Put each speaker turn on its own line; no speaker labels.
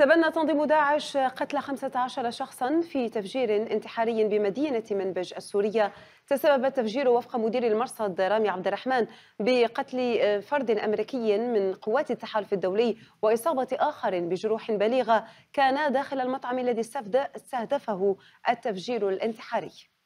تبنى تنظيم داعش قتل 15 شخصا في تفجير انتحاري بمدينة منبج السورية تسبب التفجير وفق مدير المرصد رامي عبد الرحمن بقتل فرد أمريكي من قوات التحالف الدولي وإصابة آخر بجروح بليغة كان داخل المطعم الذي استهدفه التفجير الانتحاري